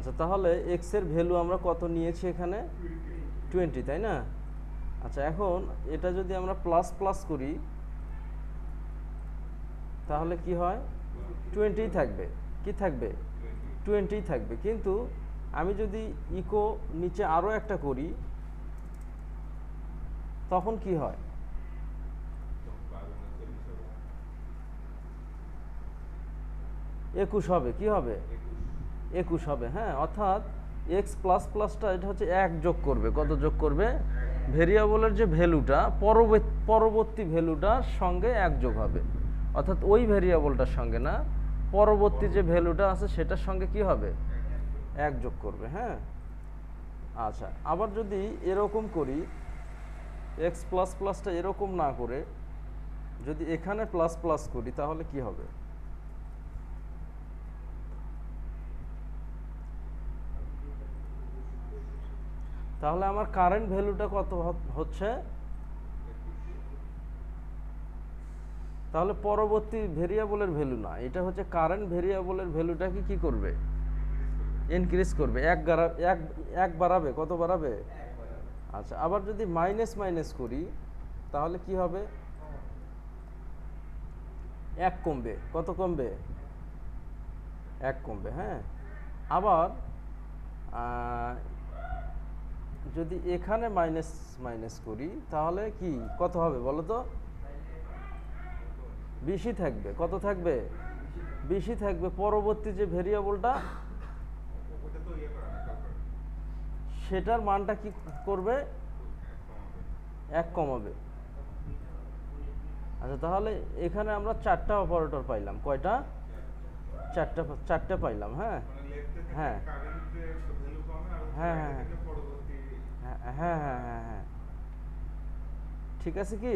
আচ্ছা তাহলে এক্স এর ভ্যালু আমরা কত নিয়েছি এখানে টোয়েন্টি তাই না আচ্ছা এখন এটা যদি আমরা প্লাস প্লাস করি তাহলে কি হয় টোয়েন্টি থাকবে কি থাকবে টোয়েন্টি থাকবে কিন্তু আমি যদি ইকো নিচে আরও একটা করি তখন কি হয় একুশ হবে কি হবে একুশ হবে হ্যাঁ অর্থাৎ এক্স প্লাস প্লাসটা এটা হচ্ছে এক যোগ করবে কত যোগ করবে ভেরিয়েবলের যে ভ্যালুটা পরবর্তী ভ্যালুটার সঙ্গে এক যোগ হবে অর্থাৎ ওই ভেরিয়েবলটার সঙ্গে না পরবর্তী যে ভ্যালুটা আছে সেটার সঙ্গে কি হবে এক যোগ করবে হ্যাঁ আচ্ছা আবার যদি এরকম করি এক্স প্লাস প্লাসটা এরকম না করে যদি এখানে প্লাস প্লাস করি তাহলে কি হবে তাহলে আমার কারেন্ট ভ্যালুটা কত হচ্ছে তাহলে পরবর্তী ভেরিয়েবলের ভ্যালু না এটা হচ্ছে কারেন্ট ভেরিয়েবলের ভ্যালুটাকে কি করবে ইনক্রিজ করবে এক এক এক বাড়াবে কত বাড়াবে আচ্ছা আবার যদি মাইনাস মাইনাস করি তাহলে কি হবে এক কমবে কত কমবে এক কমবে হ্যাঁ আবার যদি এখানে মাইনাস মাইনাস করি তাহলে কি কত হবে বলো তো বেশি থাকবে কত থাকবে বেশি থাকবে পরবর্তী যে ভেরিয়েবলটা সেটার মানটা কি করবে এক কমাবে আচ্ছা তাহলে এখানে আমরা চারটা অপারেটর পাইলাম কয়টা চারটা চারটা পাইলাম হ্যাঁ হ্যাঁ হ্যাঁ হ্যাঁ, হ্যাঁ। হ্যাঁ হ্যাঁ হ্যাঁ হ্যাঁ হ্যাঁ ঠিক আছে কি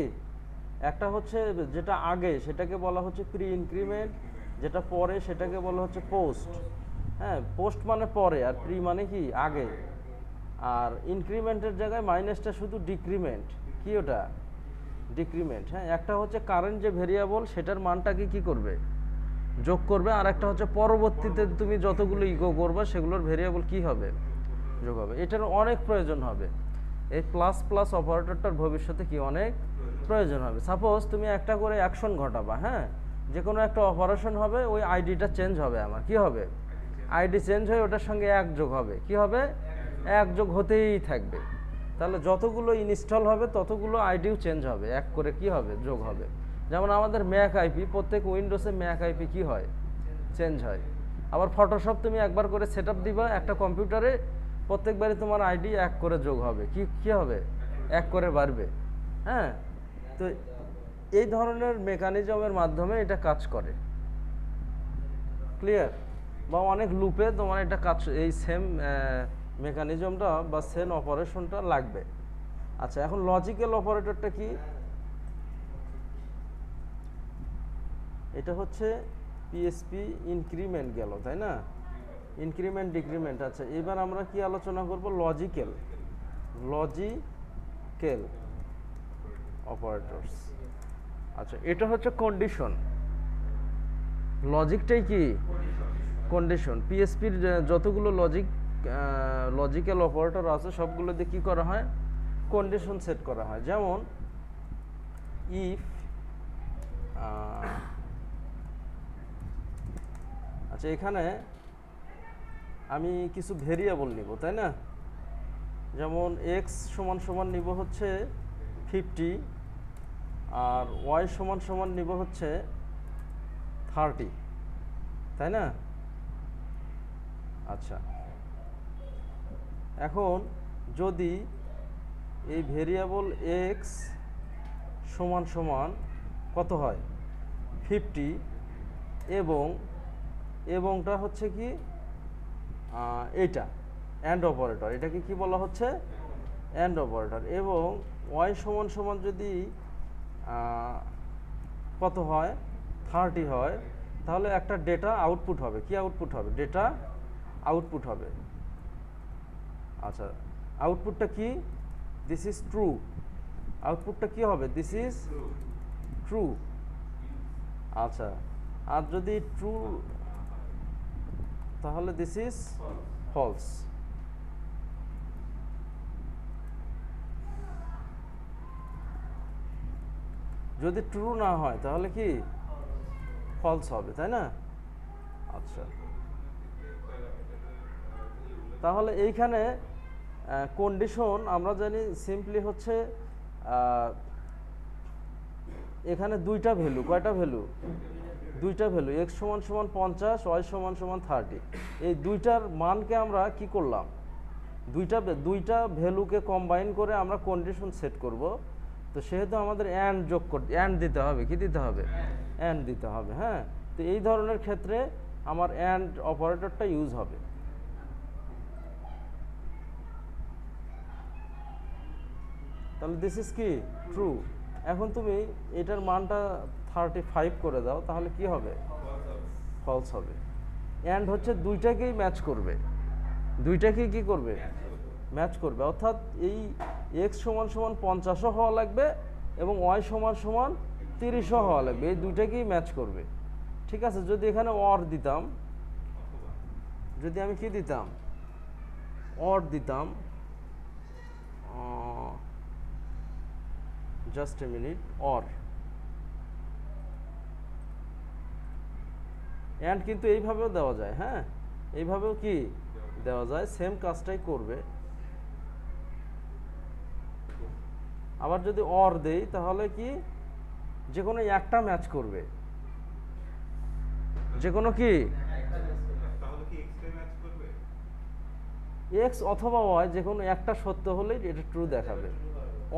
একটা হচ্ছে যেটা আগে সেটাকে বলা হচ্ছে প্রি ইনক্রিমেন্ট যেটা পরে সেটাকে বলা হচ্ছে পোস্ট হ্যাঁ পোস্ট মানে পরে আর প্রি মানে কি আগে আর ইনক্রিমেন্টের জায়গায় মাইনাসটা শুধু ডিক্রিমেন্ট কি ওটা ডিক্রিমেন্ট হ্যাঁ একটা হচ্ছে কারেন্ট যে ভেরিয়েবল সেটার মানটাকে কি করবে যোগ করবে আর একটা হচ্ছে পরবর্তীতে তুমি যতগুলো ইগো করবে সেগুলোর ভেরিয়েবল কি হবে যোগ হবে এটার অনেক প্রয়োজন হবে এই প্লাস প্লাস অপারেটরটার ভবিষ্যতে কি অনেক প্রয়োজন হবে সাপোজ তুমি একটা করে অ্যাকশন ঘটাবা হ্যাঁ যে কোনো একটা অপারেশন হবে ওই আইডিটা চেঞ্জ হবে আমার কি হবে আইডি চেঞ্জ হয়ে ওটার সঙ্গে এক যোগ হবে কি হবে এক যোগ হতেই থাকবে তাহলে যতগুলো ইনস্টল হবে ততগুলো আইডিও চেঞ্জ হবে এক করে কি হবে যোগ হবে যেমন আমাদের ম্যাক আইপি প্রত্যেক উইন্ডোসে ম্যাক আইপি কি হয় চেঞ্জ হয় আবার ফটোশপ তুমি একবার করে সেট দিবা একটা কম্পিউটারে প্রত্যেকবারই তোমার আইডি এক করে যোগ হবে কি কী হবে এক করে বাড়বে হ্যাঁ তো এই ধরনের মেকানিজমের মাধ্যমে এটা কাজ করে ক্লিয়ার বা অনেক লুপে তোমার এটা কাজ এই সেম মেকানিজমটা বা সেম অপারেশনটা লাগবে আচ্ছা এখন লজিক্যাল অপারেটরটা কি এটা হচ্ছে পিএসপি ইনক্রিমেন্ট গেল তাই না ইনক্রিমেন্ট ডিক্রিমেন্ট আচ্ছা এবার আমরা কি আলোচনা করব লজিক্যাল লজিক্যাল অপারেটরস আচ্ছা এটা হচ্ছে কন্ডিশন লজিকটাই কি কন্ডিশন পিএসপির যতগুলো লজিক লজিক্যাল অপারেটর আছে সবগুলোতে কি করা হয় কন্ডিশন সেট করা হয় যেমন ইফ আচ্ছা এখানে আমি কিছু ভেরিয়েবল নিব তাই না যেমন এক্স সমান সমান নিব হচ্ছে ফিফটি আর ওয়াই সমান সমান নিব হচ্ছে থার্টি তাই না আচ্ছা এখন যদি এই ভেরিয়েবল এক্স সমান সমান কত হয় ফিফটি এবং এবংটা হচ্ছে কি এটা অ্যান্ড অপারেটর এটাকে কি বলা হচ্ছে অ্যান্ড অপারেটর এবং ওয়াই সমান সমান যদি কত হয় থার্টি হয় তাহলে একটা ডেটা আউটপুট হবে কি আউটপুট হবে ডেটা আউটপুট হবে আচ্ছা আউটপুটটা কি দিস ইজ ট্রু আউটপুটটা কি হবে দিস ইজ ট্রু আচ্ছা আর যদি ট্রু তাহলে দিস ইজ ফলস যদি ট্রু না হয় তাহলে কি ফলস হবে তাই না আচ্ছা তাহলে এইখানে কন্ডিশন আমরা জানি সিম্পলি হচ্ছে এখানে দুইটা ভ্যালু কয়টা ভ্যালু দুইটা ভ্যালু এক্স সমান সমান পঞ্চাশ ওয়াই সমান সমান থার্টি এই দুইটার মানকে আমরা কি করলাম দুইটা দুইটা ভ্যালুকে কম্বাইন করে আমরা কন্ডিশন সেট করব তো সেহেতু আমাদের অ্যান্ড যোগ করতে অ্যান্ড দিতে হবে কি দিতে হবে অ্যান্ড দিতে হবে হ্যাঁ তো এই ধরনের ক্ষেত্রে আমার অ্যান্ড অপারেটরটা ইউজ হবে তাহলে দিস ইজ কি ট্রু এখন তুমি এটার মানটা থার্টি ফাইভ করে দাও তাহলে কি হবে ফলস হবে অ্যান্ড হচ্ছে দুইটাকেই ম্যাচ করবে দুইটাকেই কি করবে ম্যাচ করবে অর্থাৎ এই এক্স সমান সমান পঞ্চাশও হওয়া লাগবে এবং ওয়াই সমান সমান তিরিশও হওয়া লাগবে এই দুইটাকেই ম্যাচ করবে ঠিক আছে যদি এখানে অর দিতাম যদি আমি কি দিতাম অর দিতাম just a minute or and কিন্তু এইভাবেও দেওয়া যায় হ্যাঁ এইভাবেও কি দেওয়া যায় সেম কাজটাই করবে আবার যদি অর দেই তাহলে কি যে কোনো একটা ম্যাচ করবে যে কোনো কি এক্স অথবা ওয়াই যে কোনো একটা সত্য হলেই এটা ট্রু দেখাবে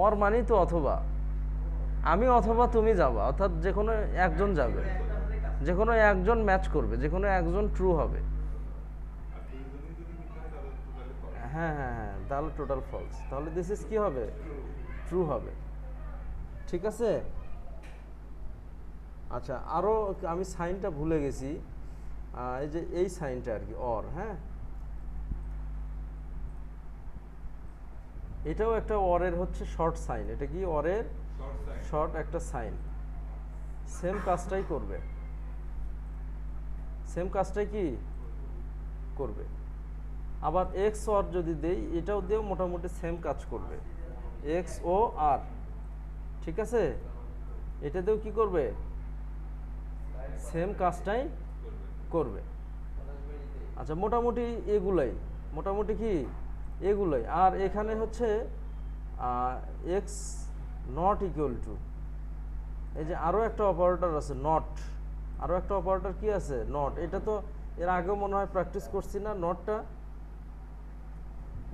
অর মানেই তো অথবা আমি অথবা তুমি যাবা অর্থাৎ যে কোনো একজন যাবে যে কোনো একজন ম্যাচ করবে যে কোনো একজন ট্রু হবে হ্যাঁ হ্যাঁ হ্যাঁ তাহলে টোটাল ফলস তাহলে দিস ইজ কী হবে ট্রু হবে ঠিক আছে আচ্ছা আরও আমি সাইনটা ভুলে গেছি এই যে এই সাইনটা আর কি অর হ্যাঁ এটাও একটা অরের হচ্ছে শর্ট সাইন এটা কি অরের শর্ট একটা সাইন সেম কাজটাই করবে সেম কাজটাই কি করবে আবার এক্স ওর যদি দেই এটাও দিয়েও মোটামুটি সেম কাজ করবে এক্স ও আর ঠিক আছে এটা দিয়েও কি করবে সেম কাজটাই করবে আচ্ছা মোটামুটি এগুলাই মোটামুটি কি এগুলোই আর এখানে হচ্ছে এক্স নট ইকুয়াল টু এই যে আরও একটা অপারেটর আছে নট আরও একটা অপারেটর কি আছে নট এটা তো এর আগে মনে হয় প্র্যাকটিস করছি না নটটা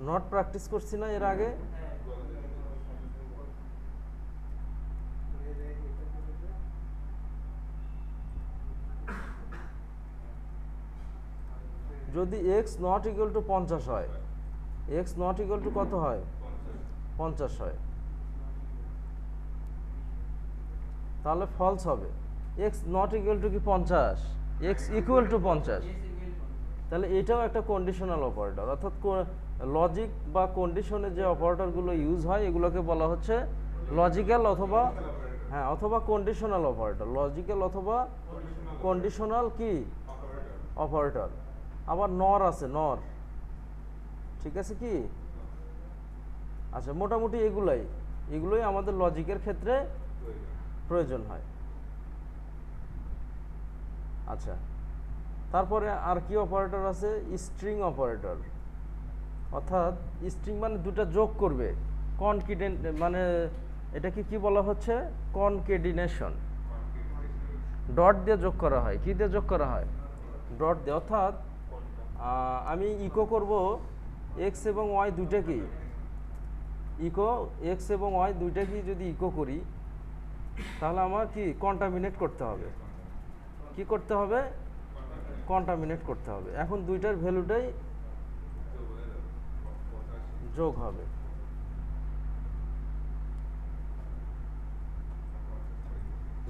নট প্র্যাকটিস করছি না এর আগে যদি এক্স নট ইকুয়াল টু পঞ্চাশ হয় এক্স নট ইকুয়াল টু কত হয় পঞ্চাশ হয় তাহলে ফলস হবে এক্স নট ইকুয়াল টু কি পঞ্চাশ এক্স ইকুয়াল টু পঞ্চাশ তাহলে এটাও একটা কন্ডিশনাল অপারেটর অর্থাৎ লজিক বা কন্ডিশনে যে অপারেটরগুলো ইউজ হয় এগুলোকে বলা হচ্ছে লজিক্যাল অথবা হ্যাঁ অথবা কন্ডিশনাল অপারেটর লজিক্যাল অথবা কন্ডিশনাল কি অপারেটর আবার নর আছে নর ঠিক আছে কি আচ্ছা মোটামুটি এগুলাই এগুলোই আমাদের লজিকের ক্ষেত্রে প্রয়োজন হয় আচ্ছা তারপরে আর কি অপারেটর আছে স্ট্রিং অপারেটর অর্থাৎ স্ট্রিং মানে দুটা যোগ করবে কনকিডেন মানে এটাকে কি বলা হচ্ছে কনকেডিনেশন ডট দিয়ে যোগ করা হয় কি দিয়ে যোগ করা হয় ডট দিয়ে অর্থাৎ আমি ইকো করব এক্স এবং ওয়াই দুটাকেই ইকো এক্স এবং ওয়াই দুইটাকেই যদি ইকো করি তাহলে আমার কি কন্টামিনেট করতে হবে কি করতে হবে কন্টামিনেট করতে হবে এখন দুইটার ভ্যালুটাই যোগ হবে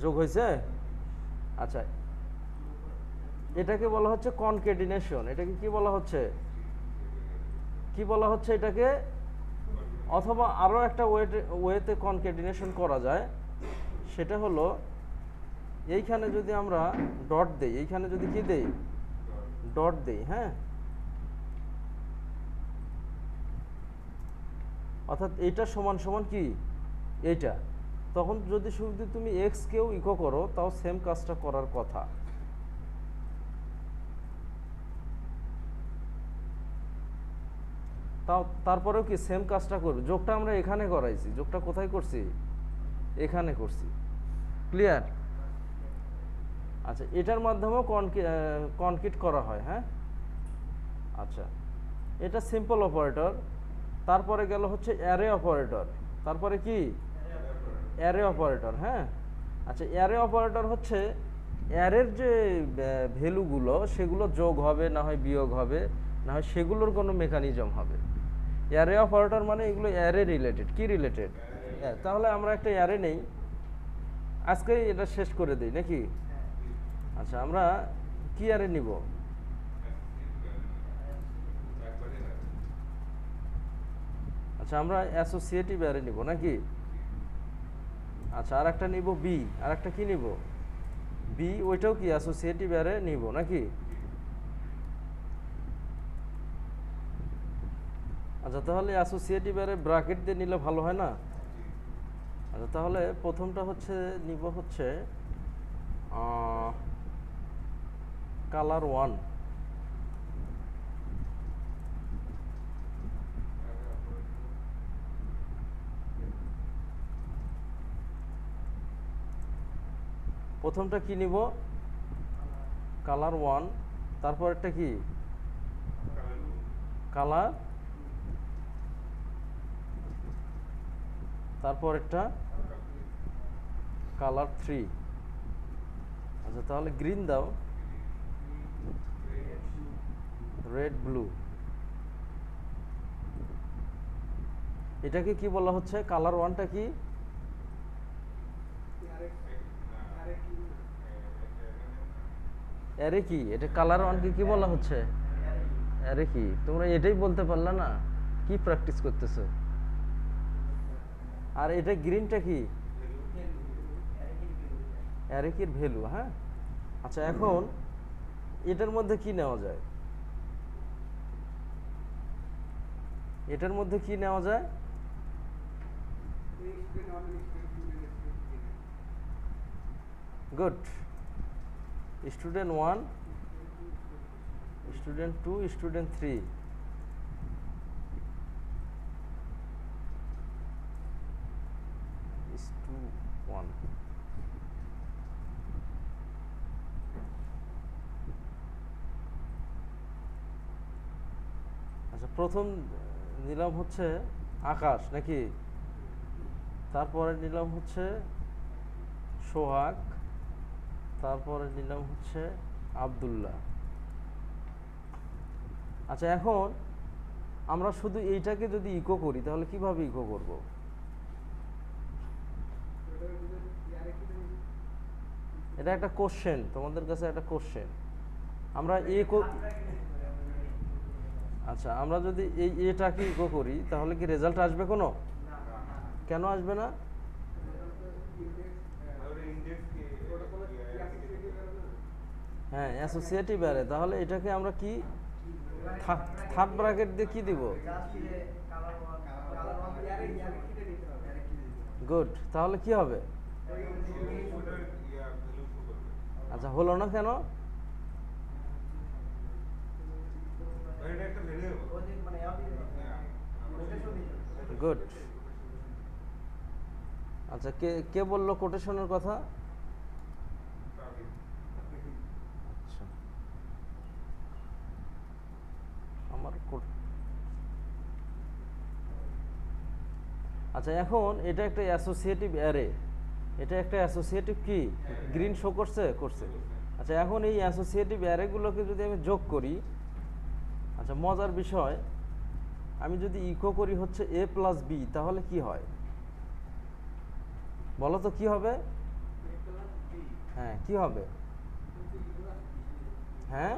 যোগ হয়েছে আচ্ছা এটাকে বলা হচ্ছে কনকেডিনেশন এটাকে কি বলা হচ্ছে কি বলা হচ্ছে এটাকে অথবা আরও একটা ওয়েতে কনকেডিনেশন করা যায় সেটা হলো এইখানে যদি আমরা ডট দেই এইখানে যদি কি দেই ডট দেই হ্যাঁ অর্থাৎ এটা সমান সমান কি এইটা তখন যদি শুধু তুমি এক্সকেও ইকো করো তাও সেম কাজটা করার কথা তাও তারপরেও কি সেম কাজটা করবে যোগটা আমরা এখানে করাইছি যোগটা কোথায় করছি এখানে করছি ক্লিয়ার আচ্ছা এটার মাধ্যমেও কনক্রিট করা হয় হ্যাঁ আচ্ছা এটা সিম্পল অপারেটর তারপরে গেল হচ্ছে অ্যারে অপারেটর তারপরে কি অ্যারে অপারেটর হ্যাঁ আচ্ছা অ্যারে অপারেটর হচ্ছে অ্যারের যে ভ্যালুগুলো সেগুলো যোগ হবে না হয় বিয়োগ হবে না হয় সেগুলোর কোনো মেকানিজম হবে অ্যারে অপারেটর মানে এগুলো অ্যারে রিলেটেড কি রিলেটেড হ্যাঁ, তাহলে আমরা একটা অ্যারে নেই আজকে এটা শেষ করে দিই নাকি আচ্ছা আমরা কি আরে নিব আচ্ছা আমরা অ্যাসোসিয়েটিভ আরে নিব নাকি আচ্ছা আর একটা নিব বি আর একটা কী নিব বি ওইটাও কি অ্যাসোসিয়েটিভ আরে নিব নাকি আচ্ছা তাহলে অ্যাসোসিয়েটিভ আরে ব্রাকেট দিয়ে নিলে ভালো হয় না আচ্ছা তাহলে প্রথমটা হচ্ছে নিব হচ্ছে কালার ওয়ান প্রথমটা কি নিব কালার ওয়ান তারপর একটা কি কালার তারপর একটা কালার থ্রি আচ্ছা তাহলে গ্রিন দাও রেড ব্লু এটাকে কি বলা হচ্ছে কালার ওয়ানটা কি অ্যারে কি এটা কালার ওয়ানকে কি বলা হচ্ছে অ্যারে কি তোমরা এটাই বলতে পারলা না কি প্র্যাকটিস করতেছো আর এটা গ্রিনটা কি অ্যারেকির ভ্যালু হ্যাঁ আচ্ছা এখন এটার মধ্যে কি নেওয়া যায় এটার মধ্যে কি নেওয়া যায় good student one student two student three প্রথম নিলাম হচ্ছে আকাশ নাকি তারপরে নিলাম হচ্ছে সোহাগ তারপরে নিলাম হচ্ছে আবদুল্লাহ আচ্ছা এখন আমরা শুধু এইটাকে যদি ইকো করি তাহলে কিভাবে ইকো করব এটা একটা কোশ্চেন তোমাদের কাছে একটা কোশ্চেন আমরা এ আচ্ছা আমরা যদি এই এটাকে ইকো করি তাহলে কি রেজাল্ট আসবে কোনো কেন আসবে না হ্যাঁ অ্যাসোসিয়েটিভ আরে তাহলে এটাকে আমরা কি থার্ড ব্র্যাকেট দিয়ে কি দিব গুড তাহলে কি হবে আচ্ছা হলো না কেন গুড আচ্ছা কে কে বললো কোটেশনের কথা আচ্ছা আমার আচ্ছা এখন এটা একটা অ্যাসোসিয়েটিভ অ্যারে এটা একটা অ্যাসোসিয়েটিভ কি গ্রিন শো করছে করছে আচ্ছা এখন এই অ্যাসোসিয়েটিভ অ্যারেগুলোকে যদি আমি যোগ করি আচ্ছা মজার বিষয় আমি যদি ইকো করি হচ্ছে এ প্লাস বি তাহলে কি হয় বলো তো কি হবে হ্যাঁ কি হবে হ্যাঁ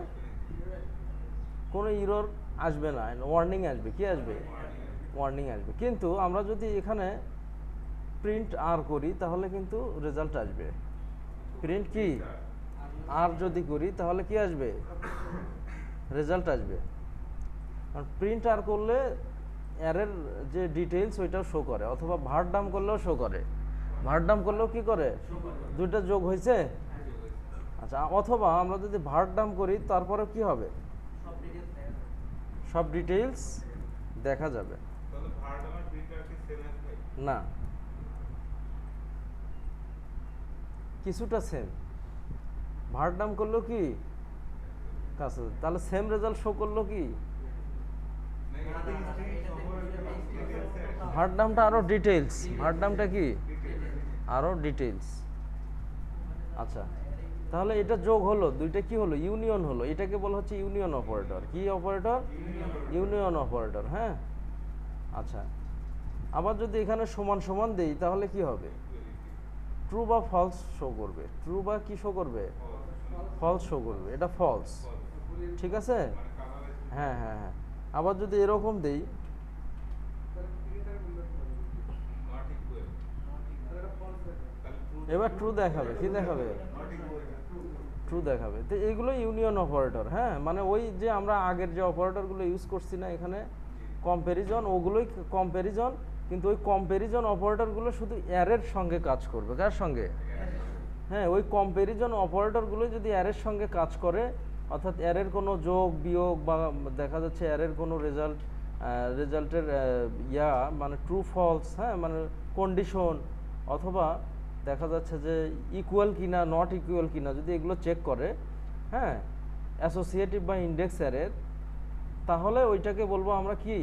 কোনো ইরোর আসবে না ওয়ার্নিং আসবে কি আসবে ওয়ার্নিং আসবে কিন্তু আমরা যদি এখানে প্রিন্ট আর করি তাহলে কিন্তু রেজাল্ট আসবে প্রিন্ট কি আর যদি করি তাহলে কি আসবে রেজাল্ট আসবে কারণ প্রিন্ট আর করলে অ্যারের যে ডিটেলস ওইটাও শো করে অথবা ভার ডাম করলেও শো করে ভার ডাম করলেও কি করে দুইটা যোগ হয়েছে আচ্ছা অথবা আমরা যদি ভার ডাম করি তারপরে কি হবে সব ডিটেলস দেখা যাবে না কিছুটা সেম ভার ডাম করলো কি কাছে তাহলে সেম রেজাল্ট শো করলো কি ভারডামটা আরও ডিটেলস ভারডামটা কি আরও ডিটেলস আচ্ছা তাহলে এটা যোগ হলো দুইটা কি হলো ইউনিয়ন হলো এটাকে বলা হচ্ছে ইউনিয়ন অপারেটর কি অপারেটর ইউনিয়ন অপারেটর হ্যাঁ আচ্ছা আবার যদি এখানে সমান সমান দেই তাহলে কি হবে ট্রু বা ফলস শো করবে ট্রু বা কি শো করবে ফলস শো করবে এটা ফলস ঠিক আছে হ্যাঁ হ্যাঁ হ্যাঁ আবার যদি এরকম দেই এবার ট্রু দেখাবে কি দেখাবে ট্রু দেখাবে তো এগুলো ইউনিয়ন অপারেটর হ্যাঁ মানে ওই যে আমরা আগের যে অপারেটরগুলো ইউজ করছি না এখানে কম্প্যারিজন ওগুলোই কম্প্যারিজন কিন্তু ওই কম্প্যারিজন অপারেটরগুলো শুধু অ্যারের সঙ্গে কাজ করবে কার সঙ্গে হ্যাঁ ওই কম্প্যারিজন অপারেটরগুলো যদি অ্যারের সঙ্গে কাজ করে অর্থাৎ এরের কোনো যোগ বিয়োগ বা দেখা যাচ্ছে এরের কোনো রেজাল্ট রেজাল্টের ইয়া মানে ট্রু ফলস হ্যাঁ মানে কন্ডিশন অথবা দেখা যাচ্ছে যে ইকুয়াল কিনা নট ইকুয়াল কিনা যদি এগুলো চেক করে হ্যাঁ অ্যাসোসিয়েটিভ বা ইন্ডেক্স অ্যারের তাহলে ওইটাকে বলবো আমরা কি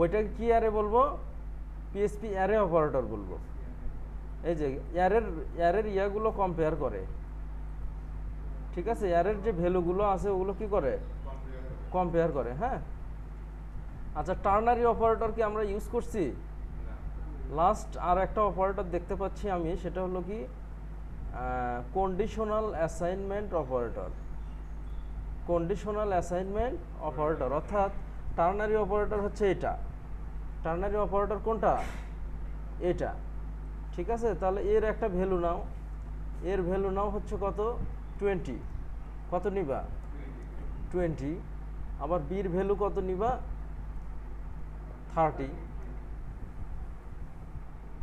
ওইটাকে কি অ্যারে বলবো পিএসপি অ্যারে অপারেটর বলবো এই যে এয়ারের এয়ারের ইয়াগুলো কম্পেয়ার করে ঠিক আছে এয়ারের যে ভ্যালুগুলো আছে ওগুলো কি করে কম্পেয়ার করে হ্যাঁ আচ্ছা টার্নারি অপারেটর কি আমরা ইউজ করছি লাস্ট আর একটা অপারেটর দেখতে পাচ্ছি আমি সেটা হলো কি conditional assignment operator conditional assignment operator অর্থাৎ টার্নারি অপারেটর হচ্ছে এটা টার্নারি অপারেটর কোনটা এটা ঠিক আছে তাহলে এর একটা ভ্যালু নাও এর ভ্যালু নাও হচ্ছে কত টোয়েন্টি কত নিবা টোয়েন্টি আবার বির ভ্যালু কত নিবা থার্টি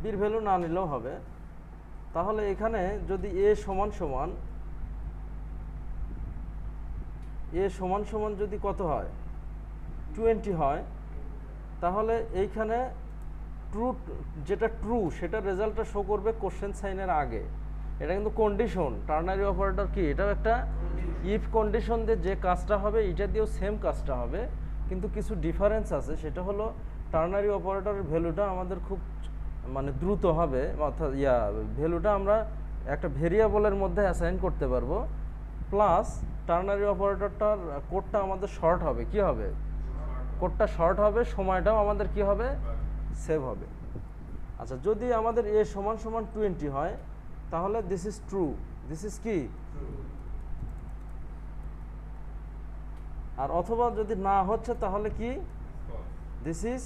বির ভ্যালু না নিলেও হবে তাহলে এখানে যদি এ সমান সমান এ সমান সমান যদি কত হয় টোয়েন্টি হয় তাহলে এইখানে ট্রু যেটা ট্রু সেটা রেজাল্টটা শো করবে কোশ্চেন সাইনের আগে এটা কিন্তু কন্ডিশন টার্নারি অপারেটর কি এটাও একটা ইফ কন্ডিশন দিয়ে যে কাজটা হবে এটা দিয়েও সেম কাজটা হবে কিন্তু কিছু ডিফারেন্স আছে সেটা হলো টার্নারি অপারেটরের ভ্যালুটা আমাদের খুব মানে দ্রুত হবে অর্থাৎ ইয়া ভ্যালুটা আমরা একটা ভেরিয়েবলের মধ্যে অ্যাসাইন করতে পারবো প্লাস টার্নারি অপারেটরটার কোডটা আমাদের শর্ট হবে কি হবে কোডটা শর্ট হবে সময়টাও আমাদের কি হবে সেভ হবে আচ্ছা যদি আমাদের এ সমান সমান টোয়েন্টি হয় তাহলে this is true this is কি আর অথবা যদি না হচ্ছে তাহলে কি দিস ইজ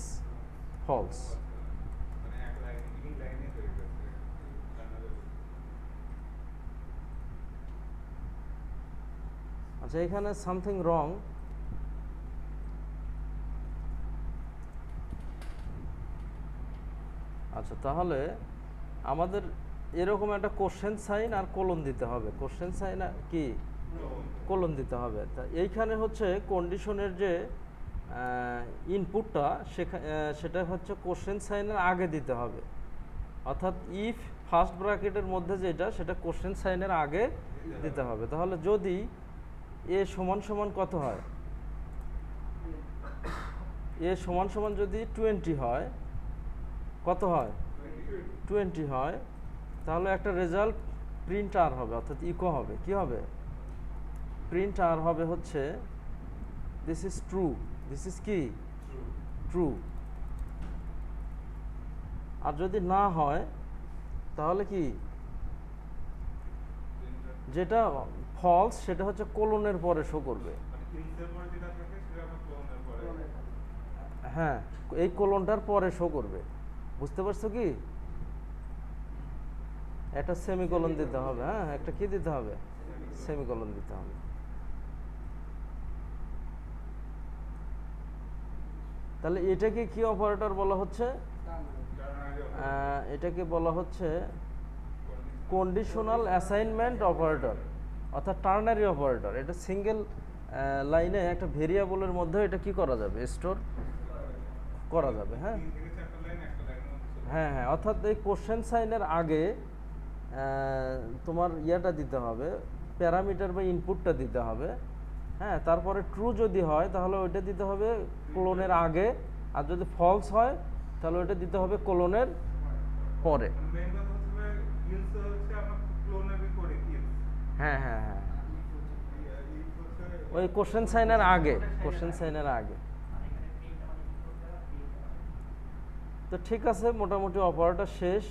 ফলস আচ্ছা এখানে সামথিং রং আচ্ছা তাহলে আমাদের এরকম একটা কোশ্চেন সাইন আর কোলন দিতে হবে কোশ্চেন সাইন কি কোলন দিতে হবে তা এইখানে হচ্ছে কন্ডিশনের যে ইনপুটটা সেটা হচ্ছে কোশ্চেন সাইনের আগে দিতে হবে অর্থাৎ ইফ ফার্স্ট ব্র্যাকেটের মধ্যে যেটা সেটা কোশ্চেন সাইনের আগে দিতে হবে তাহলে যদি এ সমান সমান কত হয় এ সমান সমান যদি টোয়েন্টি হয় কত হয় টোয়েন্টি হয় তাহলে একটা রেজাল্ট প্রিন্ট আর হবে অর্থাৎ ইকো হবে কি হবে প্রিন্ট আর হবে হচ্ছে this is true this is কি ট্রু আর যদি না হয় তাহলে কি যেটা ফলস সেটা হচ্ছে কোলনের পরে শো করবে হ্যাঁ এই কোলনটার পরে শো করবে বুঝতে পারছো কি একটা সেমিকোলন দিতে হবে হ্যাঁ একটা কি দিতে হবে সেমিকোলন দিতে হবে তাহলে এটাকে কি অপারেটর বলা হচ্ছে এটাকে বলা হচ্ছে কন্ডিশনাল অ্যাসাইনমেন্ট অপারেটর অর্থাৎ টার্নারি অপারেটর এটা সিঙ্গেল লাইনে একটা ভেরিয়েবলের মধ্যে এটা কি করা যাবে স্টোর করা যাবে হ্যাঁ হ্যাঁ হ্যাঁ অর্থাৎ এই কোশ্চেন সাইনের আগে তোমার ইয়েটা দিতে হবে প্যারামিটার বা ইনপুটটা দিতে হবে হ্যাঁ তারপরে ট্রু যদি হয় তাহলে ওইটা দিতে হবে কোলনের আগে আর যদি ফলস হয় তাহলে ওইটা দিতে হবে কোলনের পরে হ্যাঁ হ্যাঁ হ্যাঁ ওই কোশ্চেন সাইনের আগে কোশ্চেন সাইনের আগে তো ঠিক আছে মোটামুটি অফারটা শেষ